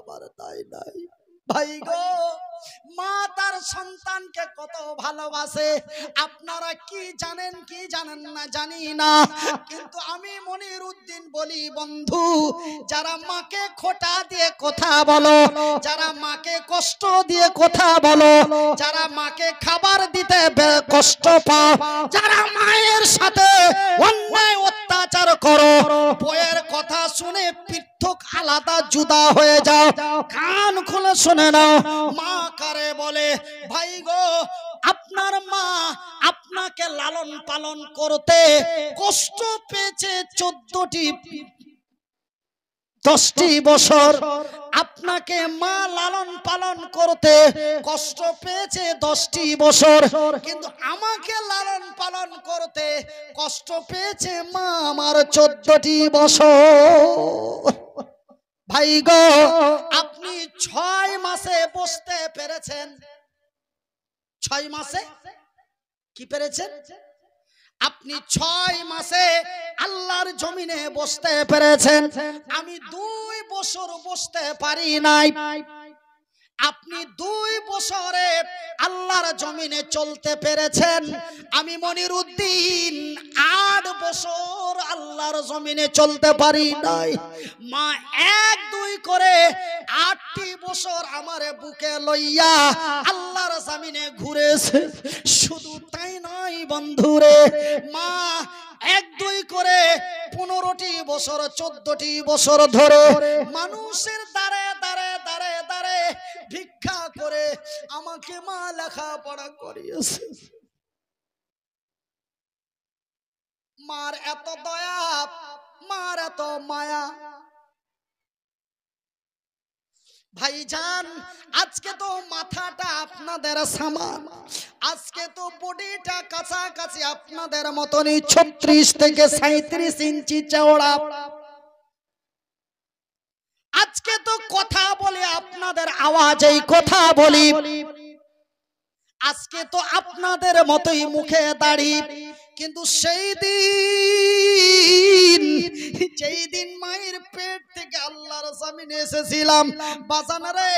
আমার তাই নাই ভাই গো মা তার সন্তানকে কত ভালোবাসে আপনারা কি জানেন কি জানেন না জানি না কিন্তু আমি মনির উদ্দিন বলি বন্ধু যারা মাকে খোটা দিয়ে কথা বলো যারা মাকে কষ্ট দিয়ে কথা বলো যারা মাকে খাবার দিতে কষ্ট পাও যারা মায়ের সাথে অন্যায় অত্যাচার করো বইয়ের কথা শুনে পৃথক আলাদা জুদা হয়ে যাও কান খুলে শুনে নাও মা আকারে বলে ভাই গো আপনার মা আপনাকে লালন পালন করতে কষ্ট পেয়েছে চোদ্দটি দশটি বছর আপনাকে মা লালন পালন করতে কষ্ট পেয়েছে দশটি বছর কিন্তু আমাকে লালন পালন করতে কষ্ট পেয়েছে মা আমার চোদ্দটি বছর ভাই গো আপনি ছয় মাসে বসতে পেরেছেন ছয় মাসে কি পেরেছেন আপনি ছয় মাসে আল্লাহর জমিনে বসতে পেরেছেন আমি দুই বছর বসতে পারি নাই আপনি দুই বছরে আল্লাহর জমিনে চলতে পেরেছেন আমি মনির উদ্দিন আট বছর আল্লাহর জমিনে চলতে পারি নাই মা এক দুই করে আটটি বছর আমার বুকে লইয়া আল্লাহর জমিনে ঘুরেছে শুধু তাই নাই বন্ধুরে মা এক দুই করে পনেরোটি বছর চোদ্দটি বছর ধরে মানুষের দাঁড়ে দাঁড়ে দাঁড়ে দাঁড়ে ভিক্ষা করে আমাকে মা লেখাপড়া করিয়েছে মার এত দয়া মার এত মায়া ভাইজান আজকে তো মাথাটা আপনাদের সামান আজকে তো বডিটা কাছাকাছি আপনাদের মতনই ছত্রিশ থেকে সাঁত্রিশ ইঞ্চি চওড়া আজকে তো কথা বলে আপনাদের আওয়াজেই কথা বলি আজকে তো আপনাদের মতোই মুখে দাড়ি কিন্তু সেই দিন যেই দিন মায়ের পেট থেকে আল্লাহর জামিনে এসেছিলাম বাজানারে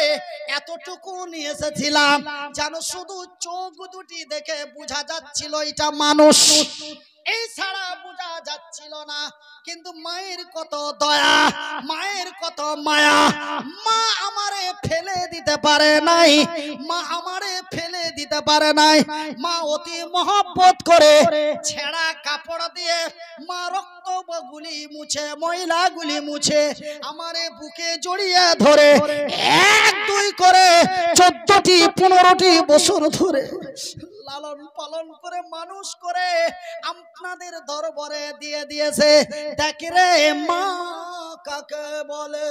এতটুকু নিয়ে এসেছিলাম যেন শুধু চোখ দুটি দেখে বোঝা যাচ্ছিল এটা মানুষ এই ছাড়া বোঝা যাচ্ছিল না কিন্তু মায়ের কত দয়া মায়ের কত মায়া মা আমারে ফেলে দিতে পারে নাই মা আমারে ফেলে দিতে পারে নাই মা অতি মহব্বত করে ছেঁড়া কাপড় দিয়ে মা রক্ত গুলি মুছে মহিলা গুলি মুছে আমারে বুকে জড়িয়ে ধরে এক দুই করে চোদ্দটি পনেরোটি বছর ধরে লালন পালন করে মানুষ করে আপনাদের দরবারে দিয়ে দিয়েছে দেখে রে মা কাকে বলে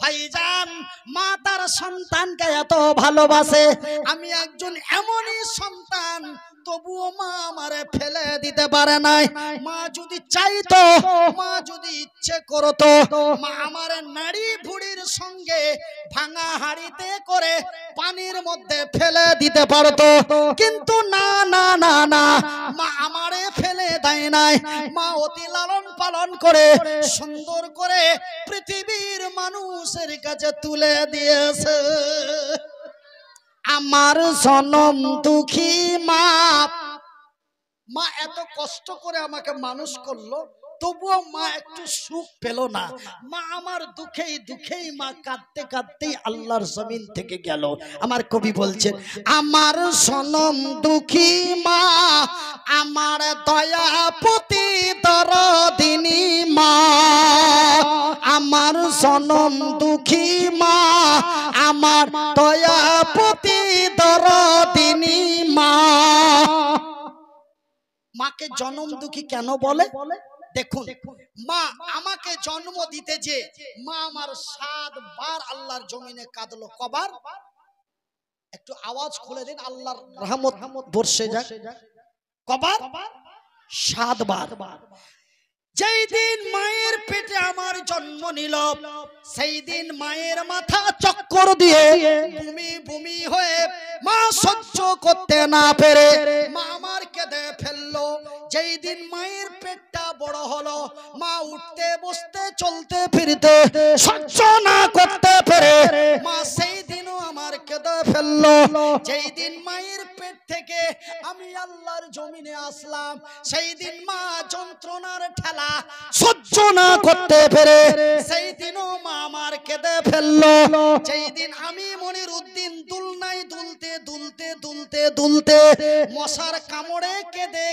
ভাইজান মা তার সন্তানকে এত ভালোবাসে আমি একজন এমনই সন্তান তবুও মা আমারে ফেলে দিতে পারে নাই মা যদি চাইতো মা যদি ইচ্ছে করতো মা আমার ভুড়ির সঙ্গে ভাঙা হাড়িতে করে পানির মধ্যে ফেলে দিতে পারতো কিন্তু না না না না মা আমারে ফেলে দেয় নাই মা অতি লালন পালন করে সুন্দর সুন্দর করে পৃথিবীর মানুষের কাছে তুলে দিয়েছে আমার সনম দুঃখী মা মা এত কষ্ট করে আমাকে মানুষ করলো তবুও মা একটু সুখ পেল না মা আমার দুঃখেই দুঃখেই মা কাঁদতে কাঁদতেই আল্লাহর জমিন থেকে গেল আমার কবি বলছেন আমার সনম দুঃখী মা আমার দয়াপতি দরদিনী মা আমার সনম দুঃখী মা আমার দয়াপতি দরদিনী মা মাকে জনম দুঃখী কেন বলে দেখুন মা আমাকে জন্ম দিতে যে মা আমার সাত বার আল্লাহর জমিনে কাঁদলো কবার একটু আওয়াজ খুলে দিন আল্লাহর রহমত বর্ষে যাক কবার সাতবার যেই দিন মায়ের পেটে আমার জন্ম নিল সেই দিন মায়ের মাথা চক্কর দিয়ে ভূমি ভূমি হয়ে মা সহ্য করতে না পেরে মা কেঁদে ফেললো যেই দিন মায়ের পেটটা বড় হলো মা উঠতে বসতে চলতে ফিরতে সহ্য না করতে পেরে মা সেই দিন আমার কেদা ফেলল যেই দিন মায়ের পেট থেকে আমি আল্লাহর জমিনে আসলাম সেই দিন মা যন্ত্রণার ঠেলা সহ্য না করতে পেরে সেই দিনও মা আমার কেঁদে ফেলল যেই দিন আমি মনির উদ্দিন দুলনাই দুলতে দুলতে দুলতে দুলতে মশার কামড়ে কেঁদে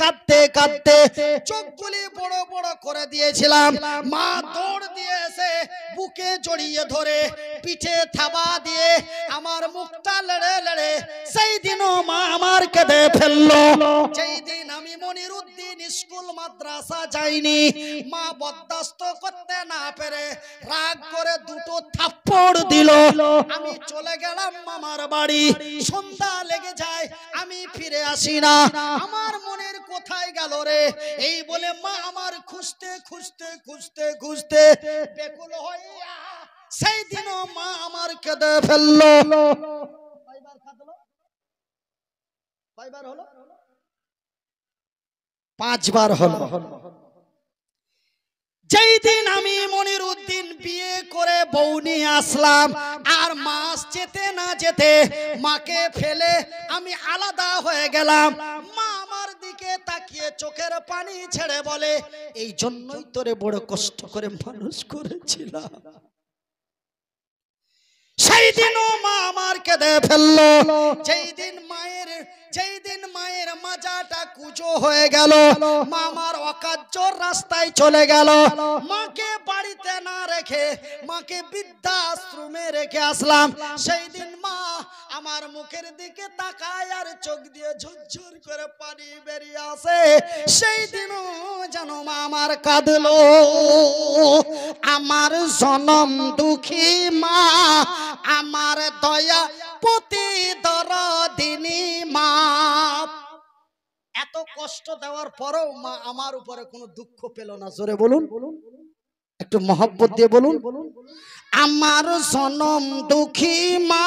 কাঁদতে কাঁদতে চোখগুলি বড় বড় করে দিয়েছিলাম মা দৌড় দিয়েছে বুকে জড়িয়ে ধরে পিঠে থাবা দিয়ে আমার মুখটা লড়ে লড়ে সেই দিনও মা আমার কেঁদে ফেললো যেই দিন আমি মনির উদ্দিন স্কুল মাদ্রাসা যাইনি মা বরদাস্ত করতে না পেরে রাগ করে দুটো থাপ্পড় দিল আমি চলে গেলাম মামার বাড়ি সন্ধ্যা লেগে যায় আমি ফিরে আসি না আমার মনের কোথায় গেল রে এই বলে মা আমার খুঁজতে খুঁজতে খুঁজতে খুঁজতে বেকুল হয়ে সেই মা আমার কেঁদে ফেললো পাঁচবার যেই দিন আমি মনির উদ্দিন বিয়ে করে আসলাম আর মাস যেতে না যেতে মাকে ফেলে আমি আলাদা হয়ে গেলাম মা আমার দিকে তাকিয়ে চোখের পানি ছেড়ে বলে এই জন্যই তোরে বড় কষ্ট করে মানুষ করেছিলাম সেই দিনও মা আমার কেঁদে ফেললো যেই দিন মায়ের যেই দিন মায়ের মাজাটা কুচো হয়ে গেল মামার অকার্য রাস্তায় চলে গেল মাকে বাড়িতে না রেখে মাকে বৃদ্ধাশ্রমে রেখে আসলাম সেই দিন মা আমার মুখের দিকে তাকায় আর চোখ দিয়ে ঝুরঝুর করে পানি বেরিয়ে আসে সেই দিনও যেন মা আমার কাঁদলো আমার জনম দুঃখী মা আমার দয়া প্রতি দর দিনী মা এত কষ্ট দেওয়ার পরও মা আমার উপরে কোনো দুঃখ পেল না জোরে বলুন বলুন একটু মহব্বত দিয়ে বলুন আমার সনম দুঃখী মা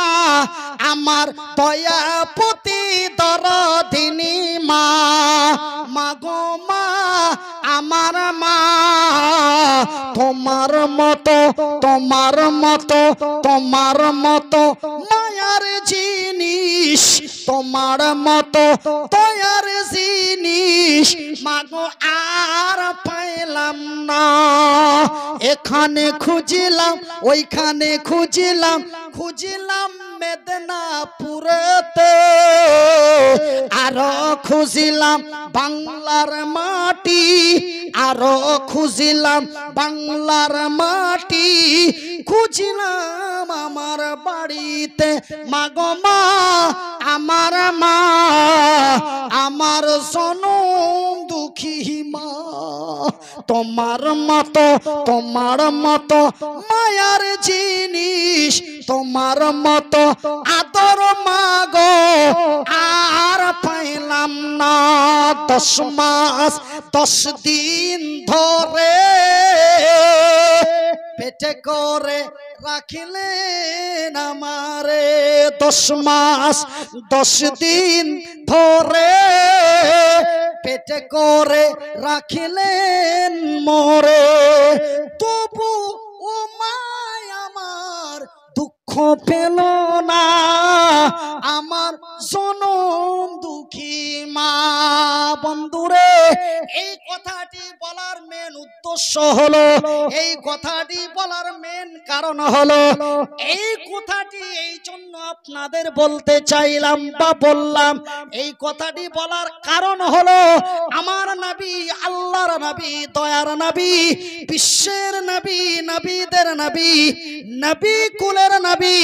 আমার দয়াপতি দরদিনী মা মাগো মা আমার মা তোমার মতো তোমার মতো তোমার মতো মায়ার জিনিস তোমার মতো তয়ার জিনিস মাগো আর পেলাম না এখানে খুঁজিলাম ওইখানে খুঁজিলাম খুঁজিলাম মেদিনাপুরেতে আরো খুঁজিলাম বাংলার মাটি আরো খুঁজিলাম বাংলার মাটি খুঁজিলাম আমার বাড়িতে মাগো মা আমার মা আমার সনম দুঃখী মা তোমার মত তোমার মত মায়ার জিনিস তোমার মত আদর মাগ আর পাইলাম না দশ মাস দশ দিন ধরে পেটে করে রাখিলেন আমারে দশ মাস দশ দিন ধরে পেটে করে রাখিলেন মরে তবু ও মায় আমার দুঃখ খোপেলো না আমার জনম দুঃখী মা বন্ধুরে এই কথাটি বলার মেন উদ্দেশ্য হলো এই কথাটি বলার মেন কারণ হলো এই কথাটি এই জন্য আপনাদের বলতে চাইলাম বা বললাম এই কথাটি বলার কারণ হলো আমার নাবি আল্লাহর নাবি দয়ার নাবি বিশ্বের নাবি নাবিদের নাবি নাবি কুলের নাবি নবী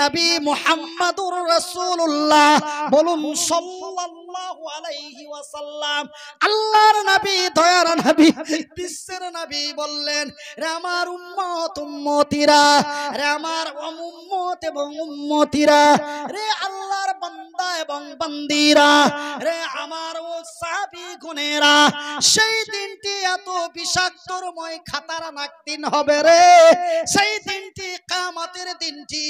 নবী মুহাম্মাদুর রাসূলুল্লাহ বলুন সাল্লাল্লাহু আলাইহি ওয়াসাল্লাম আল্লাহর নবী দয়ার নবী বিশ্বের নবী বললেন রে আমার উম্মত উম্মতিরা রে আমার উম্মত এবং উম্মতিরা রে আল্লাহর বান্দা এবং বান্দিরা রে গুনেরা সেই দিনটি এত বিষাক্তরময় খাতারা নাকদিন হবে রে সেই দিনটি কামাতের দিনটি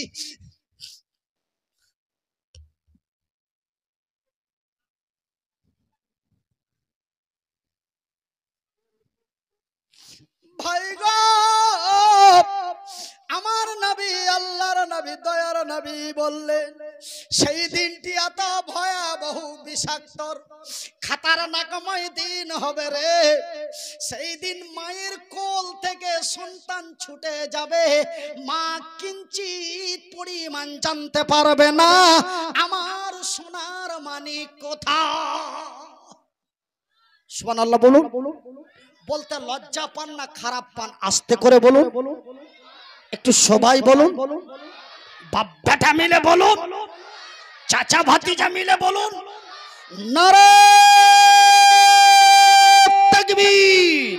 ভাই আমার নবী আল্লাহর নবী দয়ার নবী বললেন সেই দিনটি এত ভয়াবহ বিষাক্তর খাতারনাকময় দিন হবে রে সেই দিন মায়ের কোল থেকে সন্তান ছুটে যাবে মা কিঞ্চিত পরিমাণ জানতে পারবে না আমার সোনার মানি কোথা সুবহানাল্লাহ বলুন বলতে লজ্জা পান না খারাপ পান আস্তে করে বলুন একটু সবাই বলুন বাপ বেটা মিলে বলুন চাচা ভাতিজা মিলে বলুন নারে তকবীর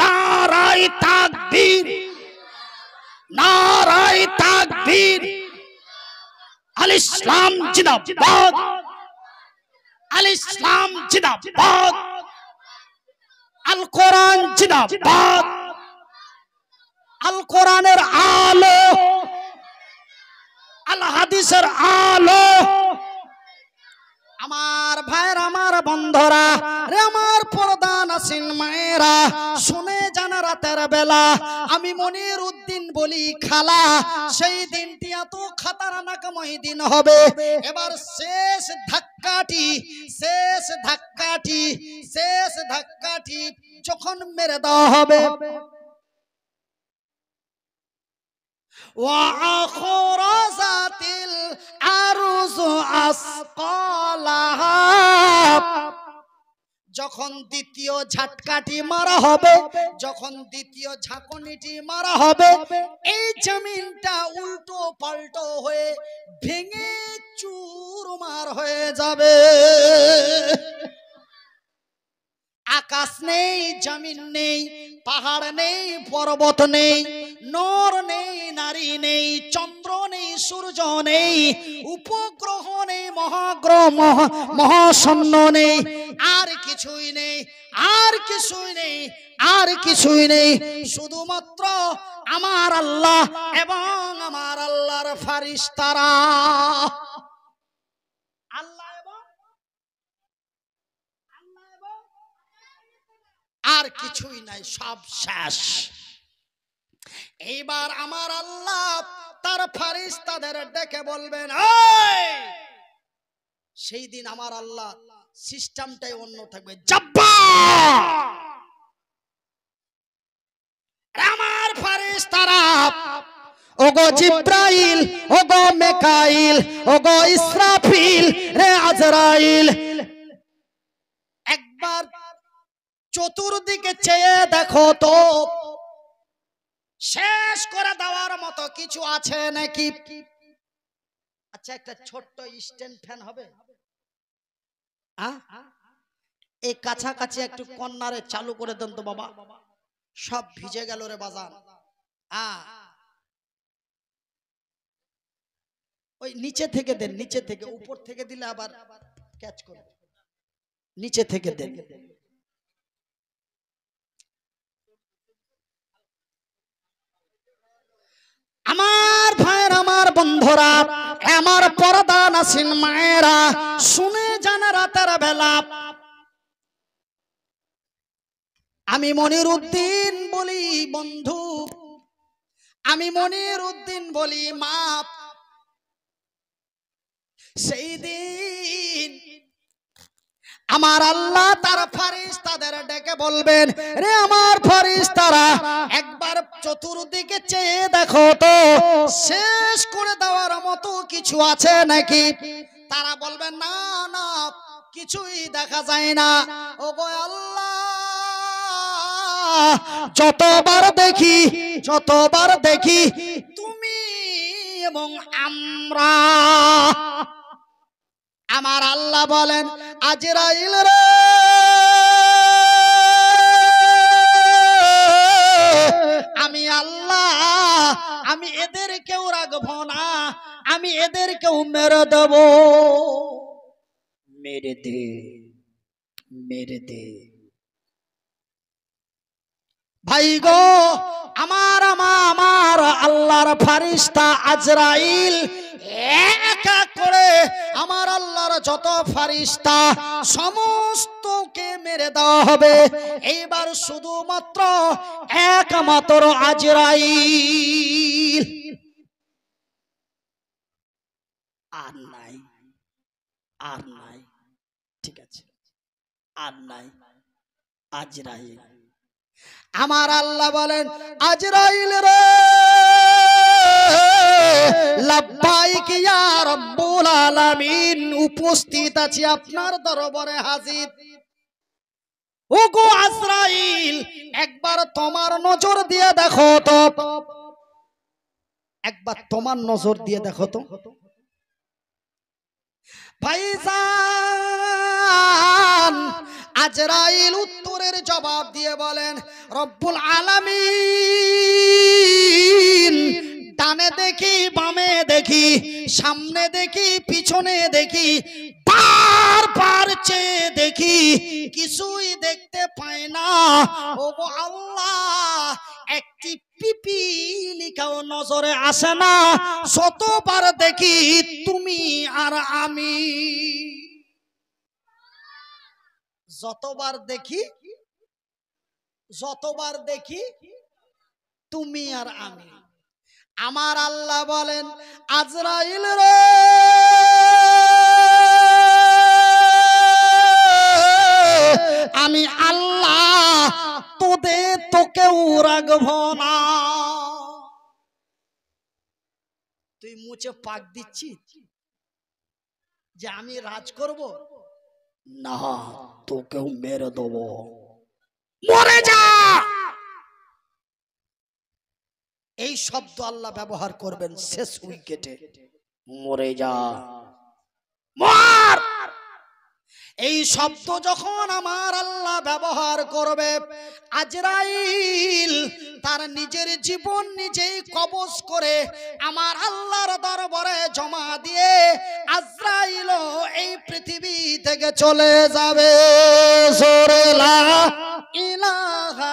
নারায় তাকবীর নারায় তাকবীর আল ইসলাম জিন্দাবাদ আল ইসলাম জিন্দাবাদ আল কোরআন জিন্দাবাদ আল কোরআনের আলো আল হাদিসের আলো আমার ভাইর আমার বন্ধরা রে আমার প্রধান আসিন মায়েরা শুনে জান রাতের বেলা আমি মনির উদ্দিন বলি খালা সেই দিনটি এত খাতারানাকময় দিন হবে এবার শেষ ধাক্কা ধাক্কাটি শেষ ধাক্কাটি শেষ ধাক্কাটি যখন মেরে দেওয়া হবে وأخرجت الأرض যখন দ্বিতীয় ঝাটকাটি মারা হবে যখন দ্বিতীয় ঝাঁকনিটি মারা হবে এই জমিনটা উল্টো পাল্টো হয়ে ভেঙে চুরমার হয়ে যাবে আকাশ নেই জমিন নেই পাহাড় নেই পর্বত নেই নর নেই নারী নেই চন্দ্র নেই সূর্য নেই উপগ্রহ নেই মহাগ্রহ মহাশূন্য নেই আর কিছুই নেই আর কিছুই নেই আর কিছুই নেই শুধুমাত্র আমার আল্লাহ এবং আমার আল্লাহর ফারিস্তারা আল্লাহ আর কিছুই নাই সব শেষ এইবার আমার আল্লাহ তার ফারিস তাদের ডেকে বলবেন সেই দিন আমার আল্লাহ সিস্টেমটাই অন্য থাকবে আমার ফারিস তারা ওগো জিব্রাইল ওগো মেকাইল ওগো ইসরাফিল রে আজরাইল একবার চতুর্দিকে চেয়ে দেখো তো শেষ করে দেওয়ার মতো কিছু আছে নাকি আচ্ছা একটা ছোট্ট স্ট্যান্ড ফ্যান হবে এই কাছাকাছি একটু কন্যারে চালু করে দেন তো বাবা সব ভিজে গেল রে বাজান ওই নিচে থেকে দেন নিচে থেকে উপর থেকে দিলে আবার ক্যাচ করবে নিচে থেকে দেন আমার ভাইয়ের আমার বন্ধুরা আমার পরদা নাসিন মায়েরা শুনে জানা রাতের বেলা আমি মনির উদ্দিন বলি বন্ধু আমি মনির উদ্দিন বলি মাপ সেই দিন আমার আল্লাহ তার ফারিস তাদের ডেকে বলবেন রে আমার ফারিস তারা একবার চতুর্দিকে চেয়ে দেখো তো শেষ করে দেওয়ার মতো কিছু আছে নাকি তারা বলবেন না না কিছুই দেখা যায় না ও গো আল্লাহ যতবার দেখি যতবার দেখি তুমি এবং আমরা আমার আল্লাহ বলেন আজরাইল রে আমি আল্লাহ আমি এদের কেউ রাখবো না আমি কেউ মেরে দেব মেরে দে মেরে দে ভাই গো আমার আমা আমার আল্লাহর ফারিস্তা আজরাইল যত ফারিস্তা সমস্তকে মেরে দেওয়া হবে এইবার শুধুমাত্র একমাত্র আজরাই আর নাই আর নাই ঠিক আছে আর নাই আজরাইল আমার আল্লাহ বলেন আজরাইল রে উপস্থিত আছি আপনার দরবারে হাজির ওগো আজরাইল একবার তোমার নজর দিয়ে দেখো তো একবার তোমার নজর দিয়ে দেখো তো আজরাইল উত্তরের জবাব দিয়ে বলেন রব্বুল আলামিন ডানে দেখি বামে দেখি সামনে দেখি পিছনে দেখি পার পার চেয়ে দেখি কিছুই দেখতে পায় না ও আল্লাহ একটি পিপিলিকাও নজরে আসে না শতবার দেখি তুমি আর আমি যতবার দেখি যতবার দেখি তুমি আর আমি আমার আল্লাহ বলেন আজরাইল রে আমি আল্লাহ তোদে তোকেও রাখব না তুই মুছে পাক দিচ্ছি যে আমি রাজ করব না তোকেও মেরে দেবো মরে যা এই শব্দ আল্লাহ ব্যবহার করবেন শেষ উইকেটে মরে যা এই শব্দ যখন আমার আল্লাহ ব্যবহার করবে আজরাইল তার নিজের জীবন নিজেই কবজ করে আমার আল্লাহর দরবারে জমা দিয়ে আজরাইলও এই পৃথিবী থেকে চলে যাবে ইলাহা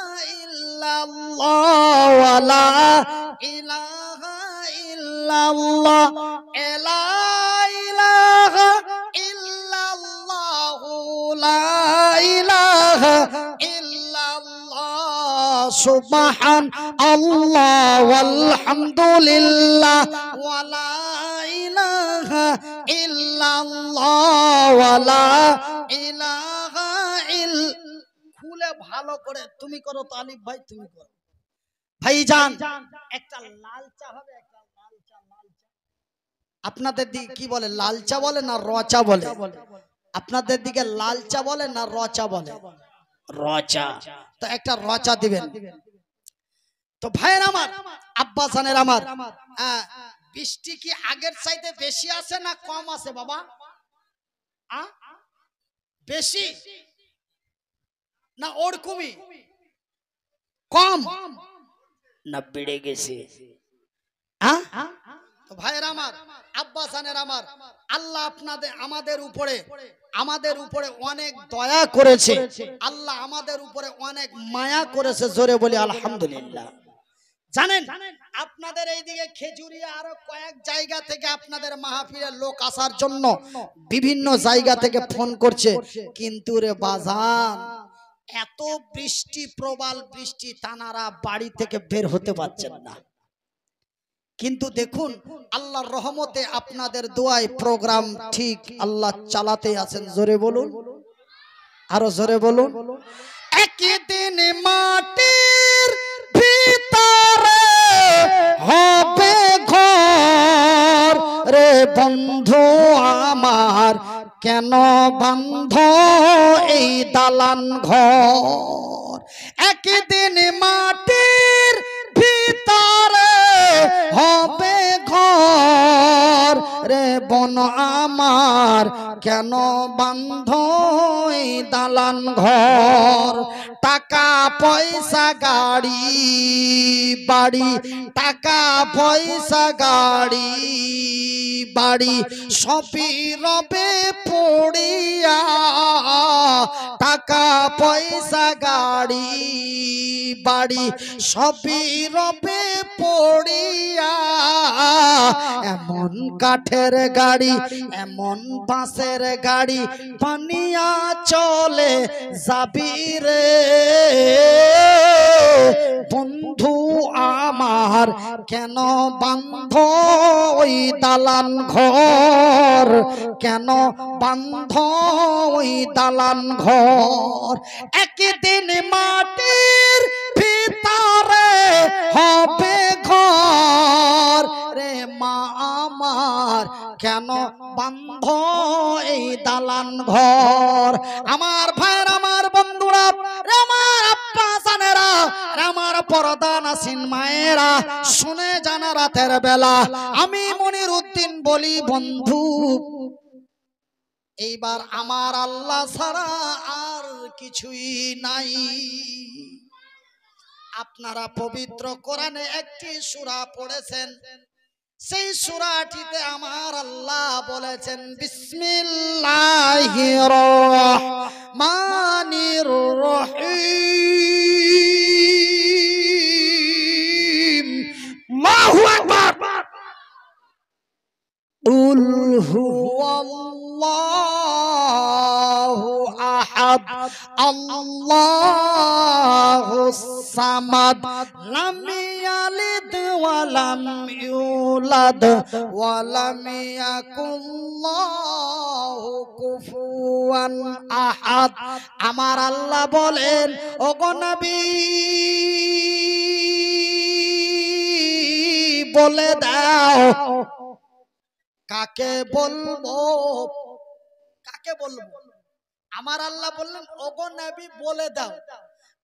ইল্লাল্লাহ ওয়ালা ইলাহা ইল্লাল্লাহ এলা ইলাহা ইল্লাল্লাহ লা ইলাহা ইল্লাল্লাহ সুবহান আল্লাহ ভালো করে তুমি করো তো আলিফ ভাই তুমি করো ভাইজান একটা লাল চা হবে আপনাদের দিকে কি বলে লাল চা বলে না রচা বলে আপনাদের দিকে লাল চা বলে না রচা বলে রচা তো একটা রচা দিবেন তো ভাইয়ের আমার আব্বাসানের আমার হ্যাঁ, হ্যাঁ। বৃষ্টি কি আগের চাইতে বেশি আছে না কম আছে বাবা বেশি না ওর কমি কম না বেড়ে গেছে ভাইয়ের আমার আব্বাসানের আমার আল্লাহ আপনাদের আমাদের উপরে আমাদের উপরে অনেক দয়া করেছে আল্লাহ আমাদের উপরে অনেক মায়া করেছে জোরে বলি আলহামদুলিল্লাহ জানেন আপনাদের এই দিকে খেজুরি আরো কয়েক জায়গা থেকে আপনাদের মাহফিলের লোক আসার জন্য বিভিন্ন জায়গা থেকে ফোন করছে কিন্তু রে বাজান এত বৃষ্টি প্রবাল বৃষ্টি তানারা বাড়ি থেকে বের হতে পারছেন না কিন্তু দেখুন আল্লাহর রহমতে আপনাদের দোয়ায় প্রোগ্রাম ঠিক আল্লাহ চালাতে আছেন জোরে বলুন আরো জোরে বলুন একদিন মাটির ভিতরে হবে ঘর রে বন্ধু আমার কেন বন্ধ এই দালান ঘর একদিন মাটির ভিতরে হবে রে বন আমার কেন বান্ধ দালান ঘর টাকা পয়সা গাড়ি বাড়ি টাকা পয়সা গাড়ি বাড়ি সপি রবে পড়িয়া টাকা পয়সা গাড়ি বাড়ি সপি রবে পড়িয়া এমন কাঠের গাড়ি এমন বাঁশের গাড়ি পানিয়া চলে যাবি রে বন্ধু আমার কেন বান্ধ ওই দালান ঘর কেন বান্ধ ওই দালান ঘর একদিন মাটির ভিতরে হবে ঘর রে মা আমার কেন বন্ধ এই দালান ঘর আমার ভাইয়ের আমার বন্ধুরা রে আমার আপ্পা জানেরা আমার পরদা সিন মায়েরা শুনে জানা রাতের বেলা আমি মনির উদ্দিন বলি বন্ধু এইবার আমার আল্লাহ ছাড়া আর কিছুই নাই আপনারা পবিত্র কোরআনে একটি সুরা পড়েছেন সেই সুরাটিতে আমার আল্লাহ বলেছেন বিসমিল্লাহ রহমানির আহাদ আল্লাহুস সামাদ লাম ইয়ালিদ ওয়া লাম ইউলাদ ওয়া লাম কুফুয়ান আহাদ আমার আল্লাহ বলেন ওগো নবী বলে দাও কাকে বলবো কাকে বলবো আমার আল্লাহ বললেন ওগো নবী বলে দাও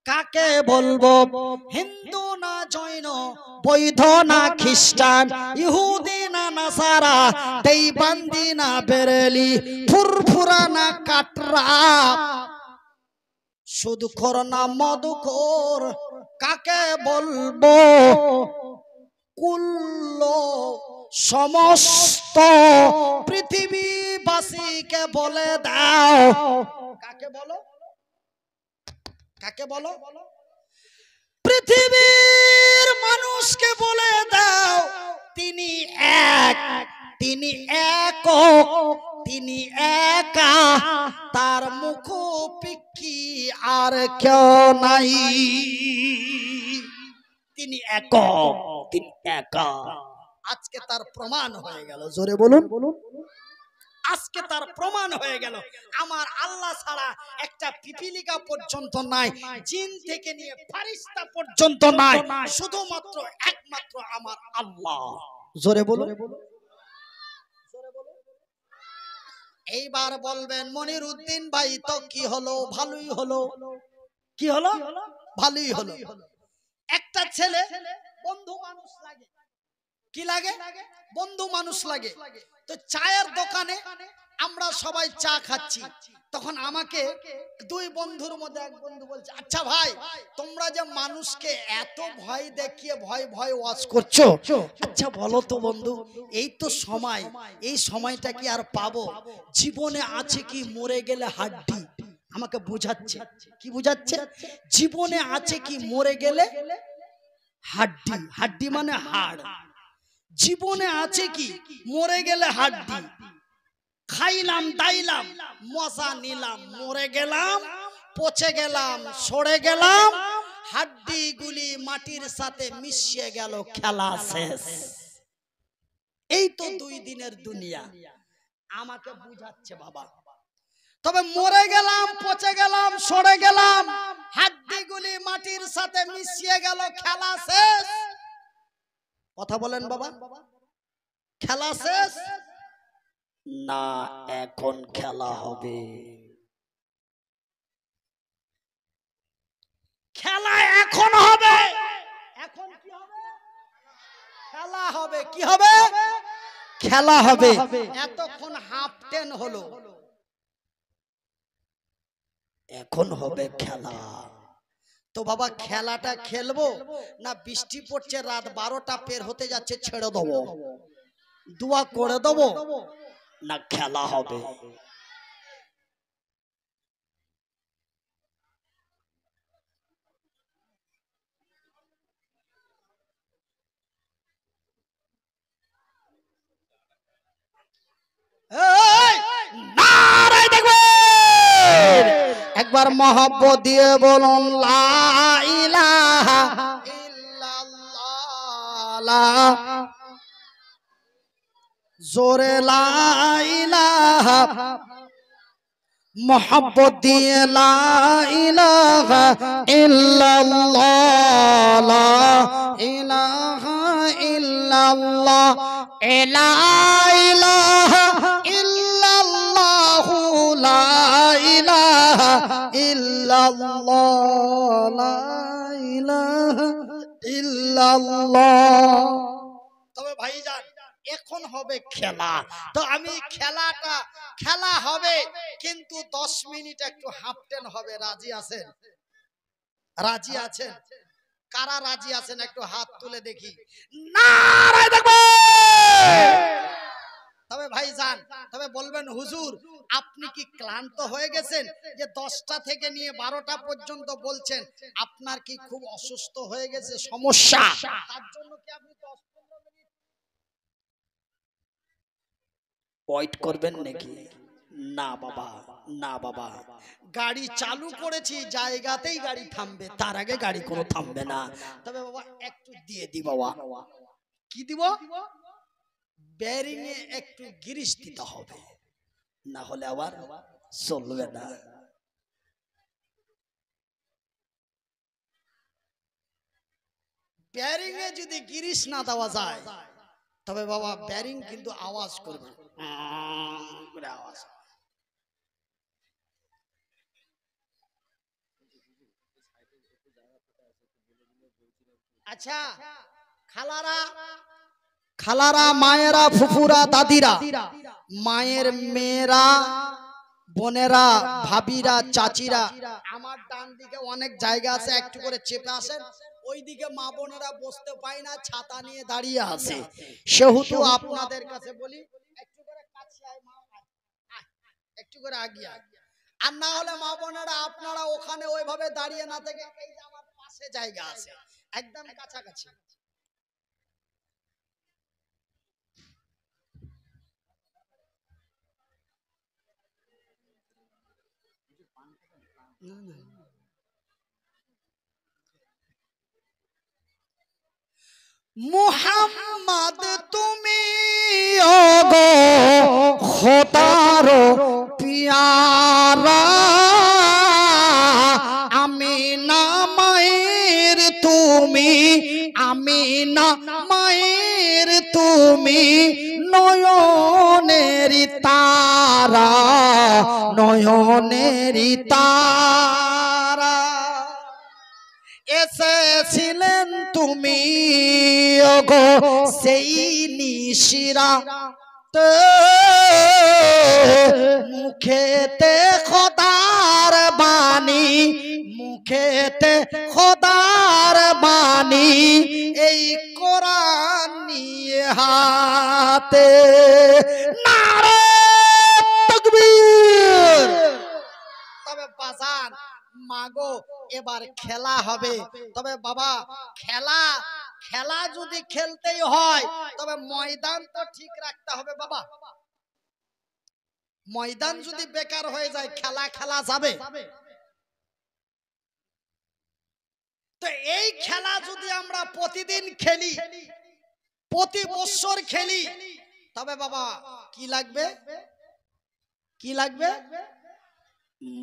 কাকে বলবো হিন্দু না জৈন বৈধ না খ্রিস্টান ইহুদি না নাসারা দেইবান্দি না বেরেলি ফুরফুরা না কাটরা সুদখোর না মধুখোর কাকে বলবো কুল্ল সমস্ত পৃথিবীবাসীকে বলে দাও কাকে বলো কাকে বলো পৃথিবীর মানুষকে বলে দাও তিনি এক তিনি এক তিনি একা তার মুখ পিকি আর কেউ নাই তিনি এক তিনি একা আজকে তার প্রমাণ হয়ে গেল জোরে বলুন বলুন আজকে তার প্রমাণ হয়ে গেল আমার আল্লাহ ছাড়া একটা পিপিলিকা পর্যন্ত নাই জিন থেকে নিয়ে ফারিস্তা পর্যন্ত নাই শুধুমাত্র একমাত্র আমার আল্লাহ জোরে বলো এইবার বলবেন মনির উদ্দিন ভাই তো কি হলো ভালোই হলো কি হলো ভালোই হলো একটা ছেলে বন্ধু মানুষ লাগে কি লাগে বন্ধু মানুষ লাগে তো চায়ের দোকানে আমরা সবাই চা খাচ্ছি তখন আমাকে দুই বন্ধুর মধ্যে এক বন্ধু বলছে আচ্ছা ভাই তোমরা যে মানুষকে এত ভয় দেখিয়ে ভয় ভয় ওয়াজ করছো আচ্ছা বলো তো বন্ধু এই তো সময় এই সময়টা কি আর পাবো জীবনে আছে কি মরে গেলে হাড্ডি আমাকে বোঝাচ্ছে কি বোঝাচ্ছে জীবনে আছে কি মরে গেলে হাড্ডি হাড্ডি মানে হাড় জীবনে আছে কি মরে গেলে হাড্ডি খাইলাম দাইলাম মজা নিলাম মরে গেলাম পচে গেলাম সরে গেলাম হাড্ডি গুলি মাটির সাথে মিশিয়ে গেল খেলা শেষ এই তো দুই দিনের দুনিয়া আমাকে বুঝাচ্ছে বাবা তবে মরে গেলাম পচে গেলাম সরে গেলাম হাড্ডি গুলি মাটির সাথে মিশিয়ে গেল খেলা শেষ কথা বলেন বাবা খেলা শেষ না এখন খেলা হবে খেলা এখন হবে এখন কি হবে খেলা হবে কি হবে খেলা হবে এতক্ষণ হাফ টেন হলো এখন হবে খেলা তো বাবা খেলাটা খেলবো না বৃষ্টি পড়ছে রাত বারোটা পের হতে যাচ্ছে ছেড়ে দেবো দোয়া করে দেবো না খেলা হবে একবার মহব্ব দিয়ে বলুন জোরে লাইলাহা মোহাম্মত দিয়ে লাইলাহা ইল্লাল্লাহ ইলাহা ইল্লাল্লাহ ইলাহা ইল্লাল্লাহ লা ইলাহা ইল্লাল্লাহ এখন হবে খেলা তো আমি খেলাটা খেলা হবে কিন্তু দশ মিনিট একটু হাফটেন হবে রাজি আছেন রাজি আছেন কারা রাজি আছেন একটু হাত তুলে দেখি তবে ভাই যান তবে বলবেন হুজুর আপনি কি ক্লান্ত হয়ে গেছেন যে দশটা থেকে নিয়ে বারোটা পর্যন্ত বলছেন আপনার কি খুব অসুস্থ হয়ে গেছে সমস্যা তার জন্য কি আপনি দশ ওয়েট করবেন নাকি না বাবা না বাবা গাড়ি চালু করেছি জায়গাতেই গাড়ি থামবে তার আগে গাড়ি কোনো থামবে না তবে বাবা একটু দিয়ে দি বাবা কি দিব ব্যারিং এ একটু গিরিশ দিতে হবে না হলে আবার চলবে না ব্যারিং এ যদি গিরিশ না দেওয়া যায় তবে বাবা ব্যারিং কিন্তু আওয়াজ করবে আওয়াজ আচ্ছা খালারা খালারা মায়েরা ফুফুরা দাদিরা মায়ের মেয়েরা বোনেরা ভাবিরা চাচিরা আমার ডান দিকে অনেক জায়গা আছে একটু করে চেপে আসেন ওইদিকে মা বোনেরা বসতে পায় না ছাতা নিয়ে দাঁড়িয়ে আছে সেহেতু আপনাদের কাছে বলি একটু করে কাছে একটু করে আগিয়ে আর না হলে মা বোনেরা আপনারা ওখানে ওইভাবে দাঁড়িয়ে না থেকে এই যে আমার পাশে জায়গা আছে একদম কাছাকাছি মুহাম্মদ তুমি ওগো খোদারো পিয়ারা আমি না মায়ের তুমি আমি না তুমি নয়নের তারা নয়নের তারা এসেছিলেন তুমি অগো সেই নিশিরা মুখেতে খোদার বাণী মুখেতে খোদার বাণী এই হাতে নারে তকবীর তবে বাজান মাগো এবার খেলা হবে তবে বাবা খেলা খেলা যদি খেলতেই হয় তবে ময়দান তো ঠিক রাখতে হবে বাবা ময়দান যদি বেকার হয়ে যায় খেলা খেলা যাবে তো এই খেলা যদি আমরা প্রতিদিন খেলি প্রতি বছর খেলি তবে বাবা কি লাগবে কি লাগবে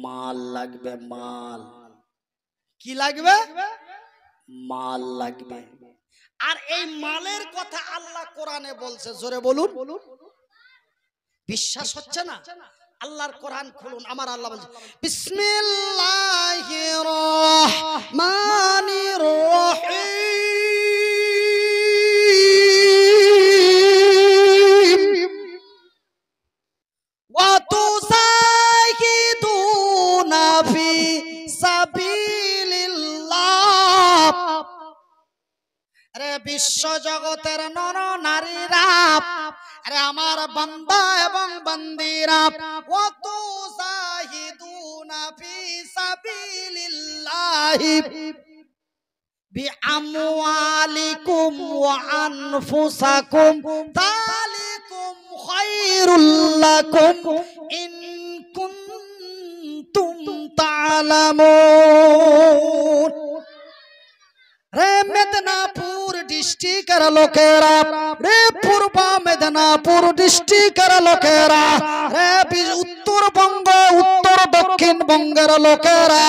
মাল লাগবে মাল কি লাগবে মাল লাগবে আর এই মালের কথা আল্লাহ কোরআনে বলছে জোরে বলুন বলুন বিশ্বাস হচ্ছে না আল্লাহর কোরআন খুলুন আমার আল্লাহ বলছে বিসমিল্লাহির রহমানির রহিম বিশ্ব জগতের নর নারীরা আরে আমার বন্দা এবং বন্দিরা কত সাহিদুনা ফি সাবিলিল্লাহি বিআমওয়ালিকুম ওয়া আনফুসাকুম তালিকুম রে মেদিনীপুর ডিস্ট্রিক্টের লোকেরা রে পূর্ব মেদিনীপুর ডিস্ট্রিক্টের লোকেরা রে উত্তরবঙ্গ উত্তর দক্ষিণ বঙ্গের লোকেরা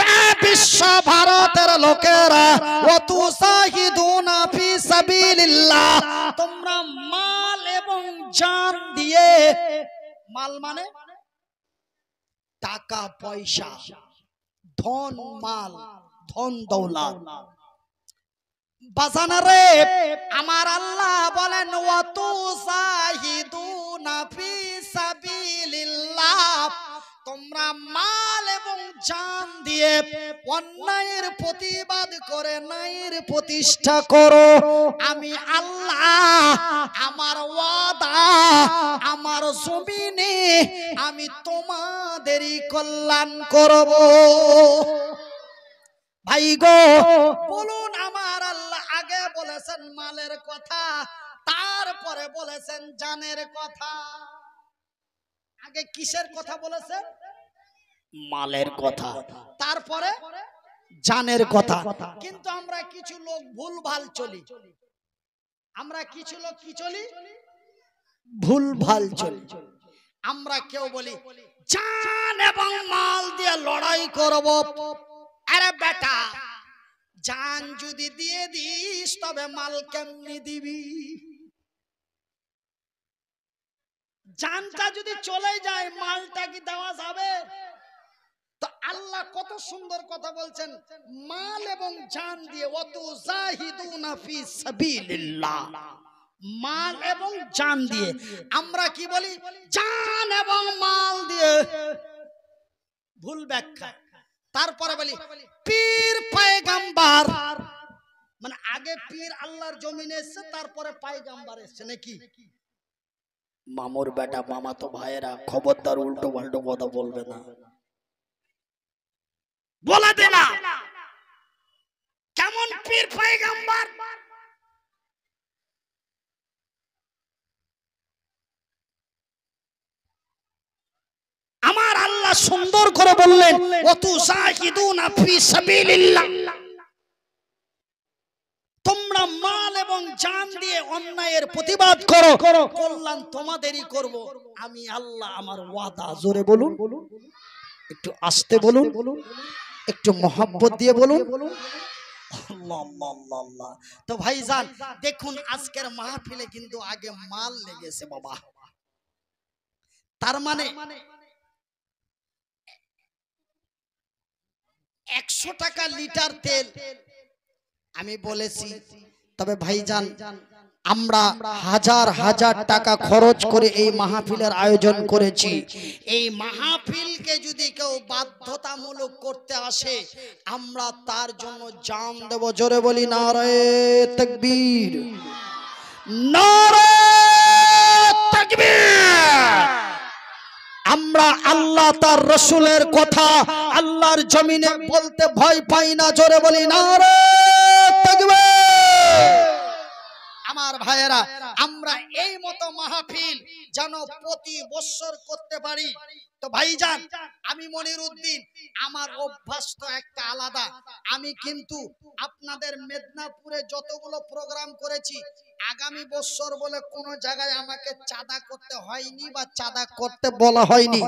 রে বিশ্ব ভারতের লোকেরা ও তু সাহিদুনা ফি সাবিলিল্লাহ তোমরা মাল এবং জান দিয়ে মাল মানে টাকা পয়সা ধন মাল ধন দৌলত বাজানারে আমার আল্লাহ বলেন ওয়াতু সাহিদুনা ফি সাবিলিল্লাহ তোমরা মাল এবং জান দিয়ে অন্যায়ের প্রতিবাদ করে ন্যায়ের প্রতিষ্ঠা করো আমি আল্লাহ আমার ওয়াদা আমার জমিনে আমি তোমাদেরই কল্যাণ করব ভাই গো বলুন বলেছেন মালের কথা তারপরে বলেছেন জানের কথা আগে কিসের কথা বলেছেন মালের কথা তারপরে জানের কথা কিন্তু আমরা কিছু লোক ভুল ভাল চলি আমরা কিছু লোক কি চলি ভুল ভাল চলি আমরা কেউ বলি জান এবং মাল দিয়ে লড়াই করব আরে বেটা জান যদি দিয়ে দিস তবে মাল কেমনি দিবি জানটা যদি চলে যায় মালটা কি দেওয়া যাবে তো আল্লাহ কত সুন্দর কথা বলছেন মাল এবং জান দিয়ে অত জাহিদুনা ফি সাবিলিল্লাহ মাল এবং জান দিয়ে আমরা কি বলি জান এবং মাল দিয়ে ভুল ব্যাখ্যা তারপরে বলি পীর পায়গাম্বার মানে আগে পীর আল্লাহর জমিনে এসছে তারপরে পায়গাম্বার এসছে নাকি মামুর বেটা মামা তো ভাইয়েরা খবরদার উল্টো পাল্টো কথা বলবে না বলা দে না কেমন পীর পায়গাম্বার আল্লাহ সুন্দর করে বললেন তোমরা মাল এবং জান দিয়ে অন্যায়ের প্রতিবাদ করো কল্যাণ তোমাদেরই করব আমি আল্লাহ আমার ওয়াদা জোরে বলুন একটু আসতে বলুন একটু মহাব্বত দিয়ে বলুন তো ভাই যান দেখুন আজকের মাহফিলে কিন্তু আগে মাল লেগেছে বাবা তার মানে একশো টাকা লিটার তেল আমি বলেছি তবে ভাইজান আমরা হাজার হাজার টাকা খরচ করে এই মাহফিলের আয়োজন করেছি এই মাহফিলকে যদি কেউ বাধ্যতামূলক করতে আসে আমরা তার জন্য জাম দেব জোরে বলি নারে তকবীর নারে তকবীর আমরা আল্লাহ তার রসুলের কথা আল্লাহর জমিনে বলতে ভয় পাই না জোরে বলি না আমার ভাইয়েরা আমরা এই মতো মাহফিল যেন প্রতি বছর করতে পারি তো ভাইজান আমি মনির উদ্দিন আমার অভ্যাস তো একটা আলাদা আমি কিন্তু আপনাদের মেদিনীপুরে যতগুলো প্রোগ্রাম করেছি আগামী বছর বলে কোন জায়গায় আমাকে চাঁদা করতে হয়নি বা চাঁদা করতে বলা হয়নি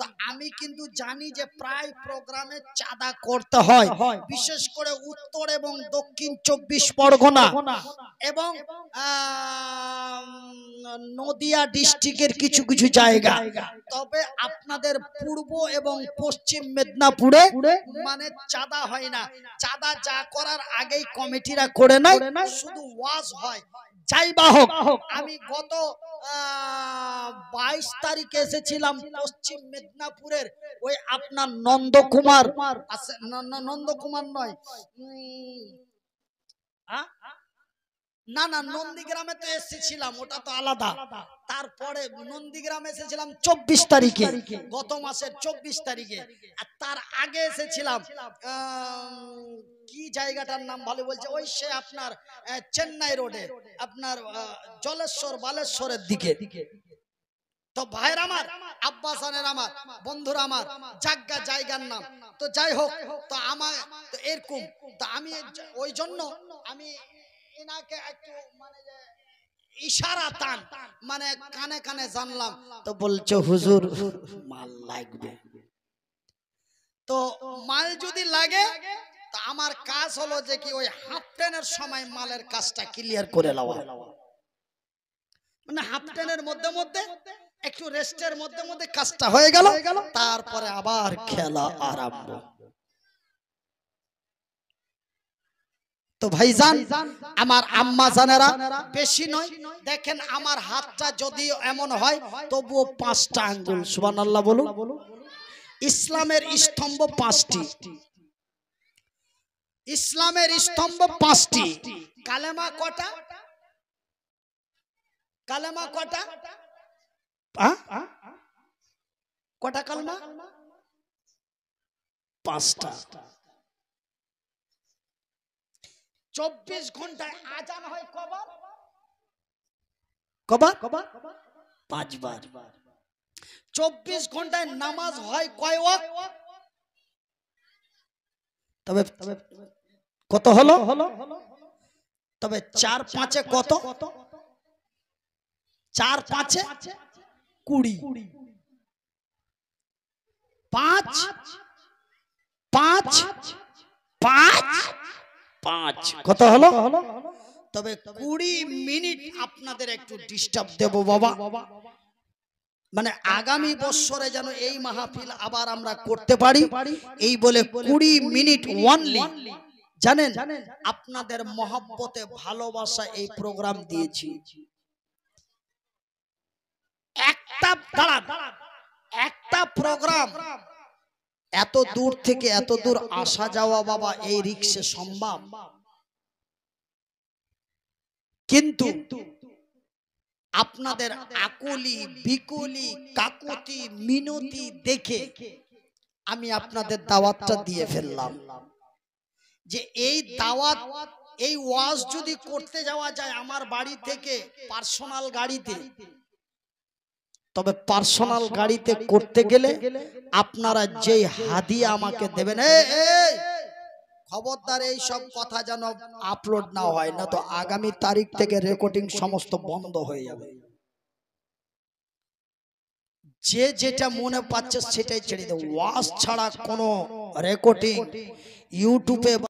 তো আমি কিন্তু জানি যে প্রায় প্রোগ্রামে চাঁদা করতে হয় বিশেষ করে উত্তর এবং দক্ষিণ চব্বিশ পরগনা এবং নদিয়া ডিস্ট্রিক্টের কিছু কিছু জায়গা তবে আপনাদের পূর্ব এবং পশ্চিম মেদিনীপুরে মানে চাঁদা হয় না চাঁদা যা করার আগেই কমিটিরা করে না শুধু ওয়াজ হয় চাইবা হোক আমি গত বাইশ তারিখে এসেছিলাম পশ্চিম মেদিনীপুরের ওই আপনার নন্দকুমার আছে আচ্ছা, নন্দকুমার নয় হ্যাঁ না না নন্দীগ্রামে তো এসেছিলাম ওটা তো আলাদা তারপরে নন্দীগ্রামে এসেছিলাম চব্বিশ তারিখে গত মাসের চব্বিশ তারিখে আর তার আগে এসেছিলাম কি জায়গাটার নাম ভালো বলছে ওই সে আপনার চেন্নাই রোডে আপনার জলেশ্বর বালেশ্বরের দিকে তো ভাইয়ের আমার আব্বাসানের আমার বন্ধুর আমার জাগা জায়গার নাম তো যাই হোক তো আমার এরকম তো আমি ওই জন্য আমি এনাকে একটু মানে যে ইশারা তান মানে কানে কানে জানলাম তো হুজুর মাল লাগবে তো মাল যদি লাগে তা আমার কাজ হলো যে কি ওই হাফ টেনের সময় মালের কাজটা ক্লিয়ার করে লওয়া মানে হাফ টেনের মধ্যে মধ্যে একটু রেস্টের মধ্যে মধ্যে কাজটা হয়ে গেল তারপরে আবার খেলা আরম্ভ তো ভাইজান আমার আম্মা জানেরা বেশি নয় দেখেন আমার হাতটা যদি এমন হয় তবুও পাঁচটা আঙ্গুল সুবান আল্লাহ বলুন ইসলামের স্তম্ভ পাঁচটি ইসলামের স্তম্ভ পাঁচটি কালেমা কটা কালেমা কটা কটা কালমা পাঁচটা চব্বিশ ঘন্টায় আজান হয় কবার কবার কবার পাঁচবার চব্বিশ ঘন্টায় নামাজ হয় কয় ওয়াক তবে কত হলো হলো তবে চার পাঁচে কত চার পাঁচে কুড়ি পাঁচ পাঁচ পাঁচ পাঁচ কত হলো তবে কুড়ি মিনিট আপনাদের একটু ডিস্টার্ব দেব বাবা মানে আগামী বছরে যেন এই মাহফিল আবার আমরা করতে পারি এই বলে কুড়ি মিনিট ওয়ানলি জানেন আপনাদের মহব্বতে ভালোবাসা এই প্রোগ্রাম দিয়েছি একটা একটা প্রোগ্রাম এত দূর থেকে এত দূর আসা যাওয়া বাবা এই রিক্সে সম্ভব কিন্তু আপনাদের আকুলি বিকুলি কাকুতি মিনতি দেখে আমি আপনাদের দাওয়াতটা দিয়ে ফেললাম যে এই দাওয়াত এই ওয়াজ যদি করতে যাওয়া যায় আমার বাড়ি থেকে পার্সোনাল গাড়িতে তবে পার্সোনাল গাড়িতে করতে গেলে আপনারা যেই হাদিয়া আমাকে দেবেন খবরদার এই সব কথা যেন আপলোড না হয় না তো আগামী তারিখ থেকে রেকর্ডিং সমস্ত বন্ধ হয়ে যাবে যে যেটা মনে পাচ্ছে সেটাই ছেড়ে দেব ওয়াশ ছাড়া কোনো রেকর্ডিং ইউটিউবে